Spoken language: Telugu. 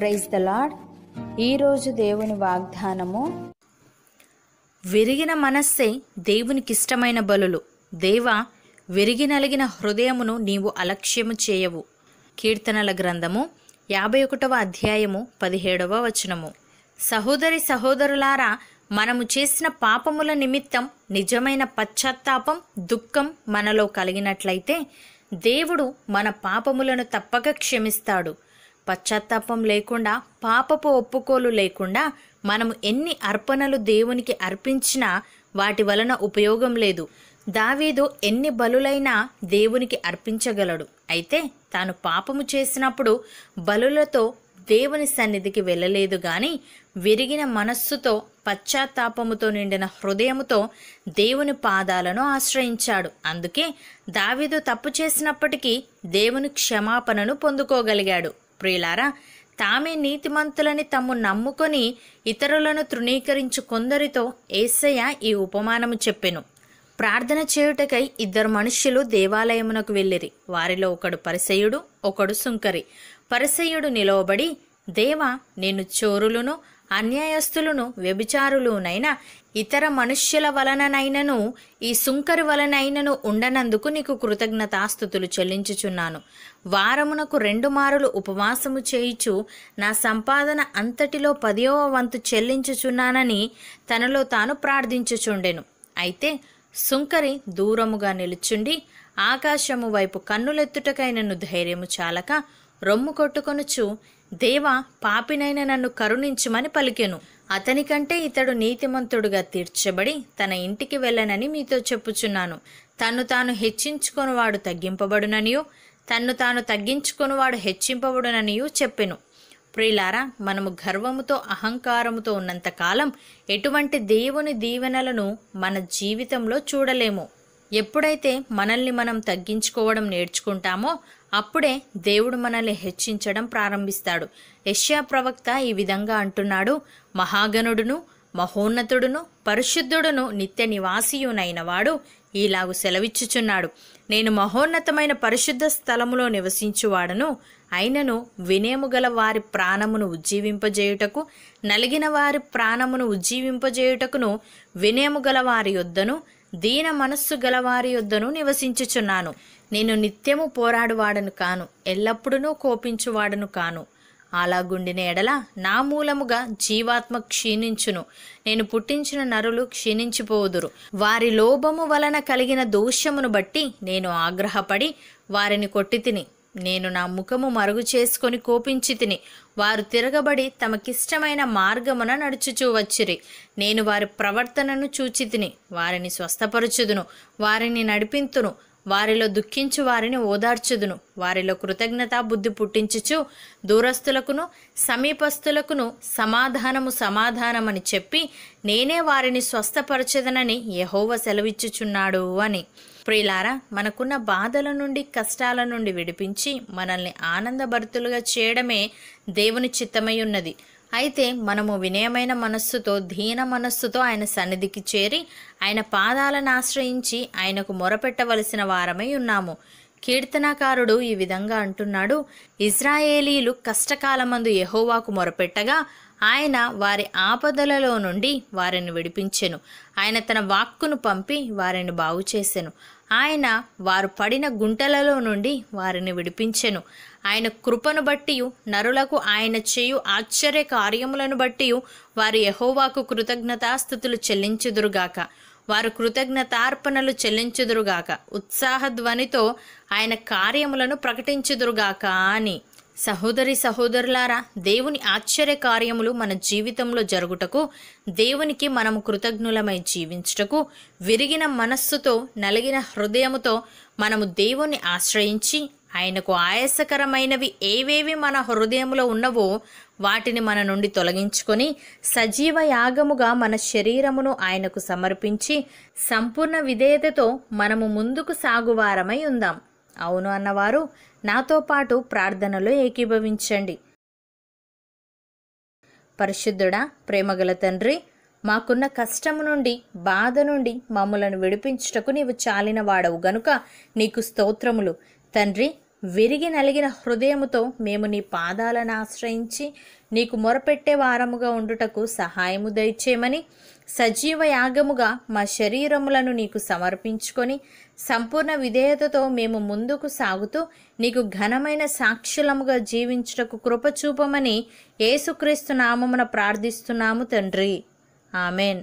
ప్రైజ్ ద లాడ్ ఈరోజు దేవుని వాగ్దానము విరిగిన మనస్సే దేవునికిష్టమైన బలులు దేవ విరిగినలిగిన హృదయమును నీవు అలక్ష్యము చేయవు కీర్తనల గ్రంథము యాభై ఒకటవ అధ్యాయము పదిహేడవ వచనము సహోదరి సహోదరులారా మనము చేసిన పాపముల నిమిత్తం నిజమైన పశ్చాత్తాపం దుఃఖం మనలో కలిగినట్లయితే దేవుడు మన పాపములను తప్పక క్షమిస్తాడు పశ్చాత్తాపం లేకుండా పాపపు ఒప్పుకోలు లేకుండా మనము ఎన్ని అర్పణలు దేవునికి అర్పించినా వాటి వలన ఉపయోగం లేదు దావీదు ఎన్ని బలులైనా దేవునికి అర్పించగలడు అయితే తాను పాపము చేసినప్పుడు బలులతో దేవుని సన్నిధికి వెళ్ళలేదు గాని విరిగిన మనస్సుతో పశ్చాత్తాపముతో నిండిన హృదయముతో దేవుని పాదాలను ఆశ్రయించాడు అందుకే దావీదు తప్పు చేసినప్పటికీ దేవుని క్షమాపణను పొందుకోగలిగాడు ప్రియులారా తామే నీతిమంతులని తమ్ము నమ్ముకొని ఇతరులను తృణీకరించు కొందరితో ఏసయ్య ఈ ఉపమానము చెప్పెను ప్రార్థన చేయుటకై ఇద్దరు మనుష్యులు దేవాలయమునకు వెళ్ళిరి వారిలో ఒకడు పరిసయుడు ఒకడు సుంకరి పరిసయుడు నిలవబడి దేవా నేను చోరులను అన్యాయస్తులను వ్యభిచారులునైనా ఇతర మనుష్యుల వలననైనను ఈ సుంకరు వలనైనను ఉండనందుకు నీకు కృతజ్ఞతాస్థుతులు చెల్లించుచున్నాను వారమునకు రెండు మారులు ఉపవాసము చేయిచు నా సంపాదన అంతటిలో పదివ వంతు చెల్లించుచున్నానని తనలో తాను ప్రార్థించుచుండెను అయితే సుంకరి దూరముగా నిలుచుండి ఆకాశము వైపు కన్నులెత్తుటకైనను ధైర్యము చాలక రొమ్ము కొట్టుకొనుచు దేవా పాపినైన నన్ను కరుణించమని పలికెను అతనికంటే ఇతడు నీతిమంతుడుగా తీర్చబడి తన ఇంటికి వెళ్ళనని మీతో చెప్పుచున్నాను తన్ను తాను వాడు తగ్గింపబడుననియూ తన్ను తాను తగ్గించుకొనివాడు హెచ్చింపబడుననియూ చెప్పెను ప్రియులారా మనము గర్వముతో అహంకారముతో ఉన్నంతకాలం ఎటువంటి దేవుని దీవెనలను మన జీవితంలో చూడలేము ఎప్పుడైతే మనల్ని మనం తగ్గించుకోవడం నేర్చుకుంటామో అప్పుడే దేవుడు మనల్ని హెచ్చించడం ప్రారంభిస్తాడు యష్యా ప్రవక్త ఈ విధంగా అంటున్నాడు మహాగణుడును మహోన్నతుడును పరిశుద్ధుడును నిత్య నివాసియునైన వాడు ఈలాగు సెలవిచ్చుచున్నాడు నేను మహోన్నతమైన పరిశుద్ధ స్థలములో నివసించువాడను అయినను వినేముగల వారి ప్రాణమును ఉజ్జీవింపజేయుటకు నలిగిన వారి ప్రాణమును ఉజ్జీవింపజేయుటకును వినేముగల వారి యొద్దను దీన మనస్సు గలవారి యొద్దను నివసించుచున్నాను నేను నిత్యము పోరాడువాడను కాను ఎల్లప్పుడూ కోపించువాడను కాను అలా గుండిన ఎడల నా మూలముగా జీవాత్మ క్షీణించును నేను పుట్టించిన నరులు క్షీణించిపోదురు వారి లోభము వలన కలిగిన దోషమును బట్టి నేను ఆగ్రహపడి వారిని కొట్టితిని నేను నా ముఖము మరుగు చేసుకొని కోపించి తిని వారు తిరగబడి తమకిష్టమైన మార్గమున నడుచుచూ వచ్చిరి నేను వారి ప్రవర్తనను చూచి తిని వారిని స్వస్థపరచుదును వారిని నడిపింతును వారిలో దుఃఖించు వారిని ఓదార్చుదును వారిలో కృతజ్ఞత బుద్ధి పుట్టించుచు దూరస్తులకును సమీపస్తులకును సమాధానము సమాధానమని చెప్పి నేనే వారిని స్వస్థపరచదనని యహోవ సెలవిచ్చుచున్నాడు అని ప్రియులారా మనకున్న బాధల నుండి కష్టాల నుండి విడిపించి మనల్ని ఆనందభరితులుగా చేయడమే దేవుని చిత్తమై ఉన్నది అయితే మనము వినయమైన మనస్సుతో దీన మనస్సుతో ఆయన సన్నిధికి చేరి ఆయన పాదాలను ఆశ్రయించి ఆయనకు మొరపెట్టవలసిన వారమై ఉన్నాము కీర్తనాకారుడు ఈ విధంగా అంటున్నాడు ఇజ్రాయేలీలు కష్టకాలమందు యహోవాకు మొరపెట్టగా ఆయన వారి ఆపదలలో నుండి వారిని విడిపించెను ఆయన తన వాక్కును పంపి వారిని బాగు చేసెను ఆయన వారు పడిన గుంటలలో నుండి వారిని విడిపించెను ఆయన కృపను బట్టి నరులకు ఆయన చేయు ఆశ్చర్య కార్యములను బట్టి వారు యహోవాకు కృతజ్ఞతాస్థుతులు చెల్లించుదురుగాక వారు కృతజ్ఞతార్పణలు చెల్లించుదురుగాక ఉత్సాహధ్వనితో ఆయన కార్యములను ప్రకటించుదురుగాక అని సహోదరి సహోదరులారా దేవుని ఆశ్చర్య కార్యములు మన జీవితంలో జరుగుటకు దేవునికి మనము కృతజ్ఞులమై జీవించుటకు విరిగిన మనస్సుతో నలిగిన హృదయముతో మనము దేవుణ్ణి ఆశ్రయించి ఆయనకు ఆయాసకరమైనవి ఏవేవి మన హృదయంలో ఉన్నవో వాటిని మన నుండి తొలగించుకొని సజీవ యాగముగా మన శరీరమును ఆయనకు సమర్పించి సంపూర్ణ విధేయతతో మనము ముందుకు సాగువారమై ఉందాం అవును అన్నవారు నాతో పాటు ప్రార్థనలో ఏకీభవించండి పరిశుద్ధుడా ప్రేమగల తండ్రి మాకున్న కష్టము నుండి బాధ నుండి మమ్మలను విడిపించుటకు నీవు చాలిన వాడవు గనుక నీకు స్తోత్రములు తండ్రి విరిగి నలిగిన హృదయముతో మేము నీ పాదాలను ఆశ్రయించి నీకు మొరపెట్టే వారముగా ఉండుటకు సహాయము దయచేయమని సజీవ యాగముగా మా శరీరములను నీకు సమర్పించుకొని సంపూర్ణ విధేయతతో మేము ముందుకు సాగుతూ నీకు ఘనమైన సాక్షులముగా జీవించుటకు కృపచూపమని ఏసుక్రీస్తు నామమున ప్రార్థిస్తున్నాము తండ్రి ఆమెన్